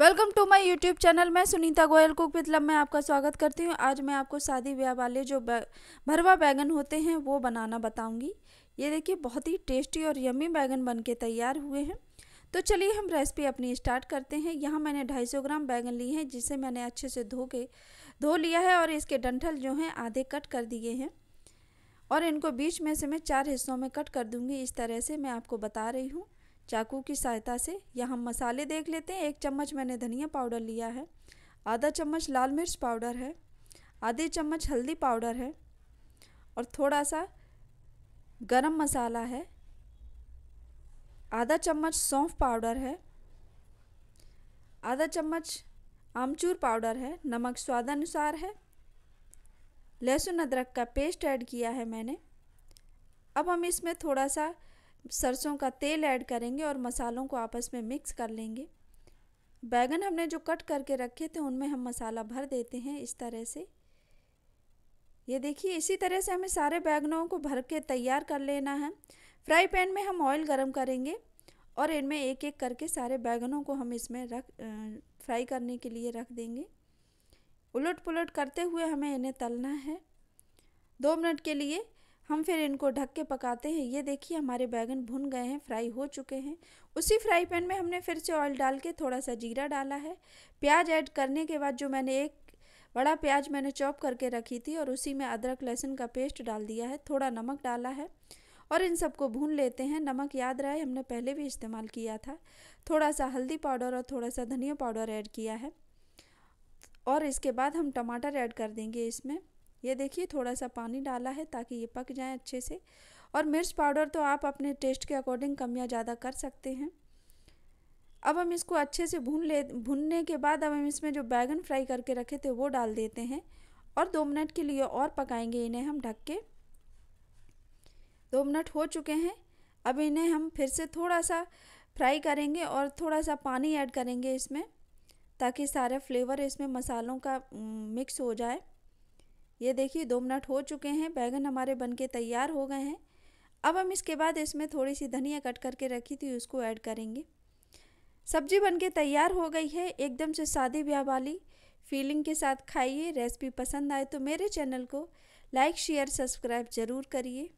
welcome to my YouTube channel मैं Sunita Goyal cook with love में आपका स्वागत करती हूँ आज मैं आपको शादी ब्याह वाले जो भरवा बैगन होते हैं वो बनाना बताऊँगी ये देखिए बहुत ही टेस्टी और यमी बैगन बन के तैयार हुए हैं तो चलिए हम रेसिपी अपनी स्टार्ट करते हैं यहाँ मैंने 250 ग्राम बैगन लिए हैं जिसे मैंने अच्छे से धो के धो लिया है और इसके डंठल जो हैं आधे कट कर दिए हैं और इनको बीच में से मैं चार हिस्सों में कट कर दूँगी इस तरह से मैं आपको बता रही हूँ चाकू की सहायता से या हम मसाले देख लेते हैं एक चम्मच मैंने धनिया पाउडर लिया है आधा चम्मच लाल मिर्च पाउडर है आधे चम्मच हल्दी पाउडर है और थोड़ा सा गरम मसाला है आधा चम्मच सौंफ पाउडर है आधा चम्मच आमचूर पाउडर है नमक स्वाद अनुसार है लहसुन अदरक का पेस्ट ऐड किया है मैंने अब हम इसमें थोड़ा सा सरसों का तेल ऐड करेंगे और मसालों को आपस में मिक्स कर लेंगे बैगन हमने जो कट करके रखे थे उनमें हम मसाला भर देते हैं इस तरह से ये देखिए इसी तरह से हमें सारे बैगनों को भर के तैयार कर लेना है फ्राई पैन में हम ऑयल गरम करेंगे और इनमें एक एक करके सारे बैगनों को हम इसमें रख फ्राई करने के लिए रख देंगे उलट पुलट करते हुए हमें इन्हें तलना है दो मिनट के लिए हम फिर इनको ढक के पकाते हैं ये देखिए हमारे बैगन भुन गए हैं फ्राई हो चुके हैं उसी फ्राई पैन में हमने फिर से ऑयल डाल के थोड़ा सा जीरा डाला है प्याज ऐड करने के बाद जो मैंने एक बड़ा प्याज मैंने चॉप करके रखी थी और उसी में अदरक लहसुन का पेस्ट डाल दिया है थोड़ा नमक डाला है और इन सबको भून लेते हैं नमक याद रहे हमने पहले भी इस्तेमाल किया था थोड़ा सा हल्दी पाउडर और थोड़ा सा धनिया पाउडर ऐड किया है और इसके बाद हम टमाटर ऐड कर देंगे इसमें ये देखिए थोड़ा सा पानी डाला है ताकि ये पक जाए अच्छे से और मिर्च पाउडर तो आप अपने टेस्ट के अकॉर्डिंग कम या ज़्यादा कर सकते हैं अब हम इसको अच्छे से भून ले भूनने के बाद अब हम इसमें जो बैगन फ्राई करके रखे थे वो डाल देते हैं और दो मिनट के लिए और पकाएंगे इन्हें हम ढक के दो मिनट हो चुके हैं अब इन्हें हम फिर से थोड़ा सा फ्राई करेंगे और थोड़ा सा पानी ऐड करेंगे इसमें ताकि सारे फ्लेवर इसमें मसालों का मिक्स हो जाए ये देखिए दो मिनट हो चुके हैं बैगन हमारे बन के तैयार हो गए हैं अब हम इसके बाद इसमें थोड़ी सी धनिया कट करके रखी थी उसको ऐड करेंगे सब्जी बन के तैयार हो गई है एकदम से सादी ब्याह वाली फीलिंग के साथ खाइए रेसिपी पसंद आए तो मेरे चैनल को लाइक शेयर सब्सक्राइब ज़रूर करिए